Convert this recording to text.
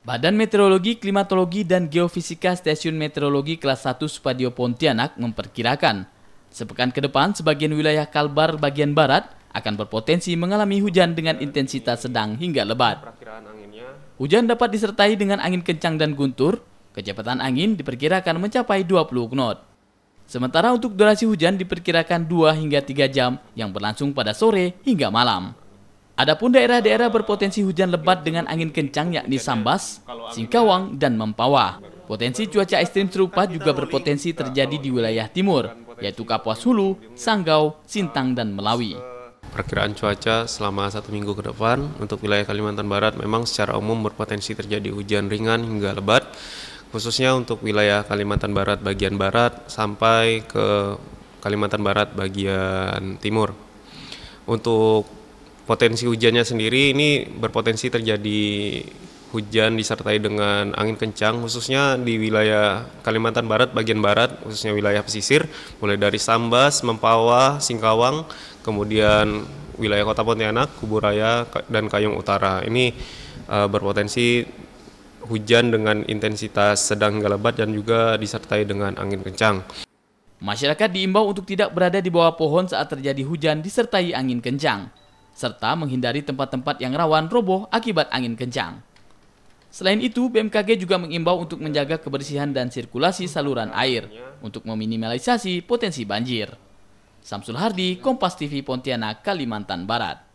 Badan Meteorologi, Klimatologi, dan Geofisika Stasiun Meteorologi Kelas 1 Supadio Pontianak memperkirakan, sepekan ke depan sebagian wilayah Kalbar bagian barat akan berpotensi mengalami hujan dengan intensitas sedang hingga lebat. Hujan dapat disertai dengan angin kencang dan guntur, kecepatan angin diperkirakan mencapai 20 knot. Sementara untuk durasi hujan diperkirakan 2 hingga 3 jam yang berlangsung pada sore hingga malam. Adapun daerah-daerah berpotensi hujan lebat dengan angin kencang yakni Sambas, Singkawang, dan Mempawah. Potensi cuaca ekstrim serupa juga berpotensi terjadi di wilayah timur, yaitu Kapuas Hulu, Sanggau, Sintang, dan Melawi. Perkiraan cuaca selama satu minggu ke depan untuk wilayah Kalimantan Barat memang secara umum berpotensi terjadi hujan ringan hingga lebat, khususnya untuk wilayah Kalimantan Barat bagian barat sampai ke Kalimantan Barat bagian timur. Untuk potensi hujannya sendiri ini berpotensi terjadi hujan disertai dengan angin kencang khususnya di wilayah Kalimantan Barat bagian barat khususnya wilayah pesisir mulai dari Sambas, Mempawah, Singkawang, kemudian wilayah Kota Pontianak, Kuburaya dan Kayung Utara. Ini uh, berpotensi hujan dengan intensitas sedang hingga lebat dan juga disertai dengan angin kencang. Masyarakat diimbau untuk tidak berada di bawah pohon saat terjadi hujan disertai angin kencang serta menghindari tempat-tempat yang rawan roboh akibat angin kencang. Selain itu, BMKG juga mengimbau untuk menjaga kebersihan dan sirkulasi saluran air untuk meminimalisasi potensi banjir. Samsul Hardi, Kompas TV Pontianak, Kalimantan Barat.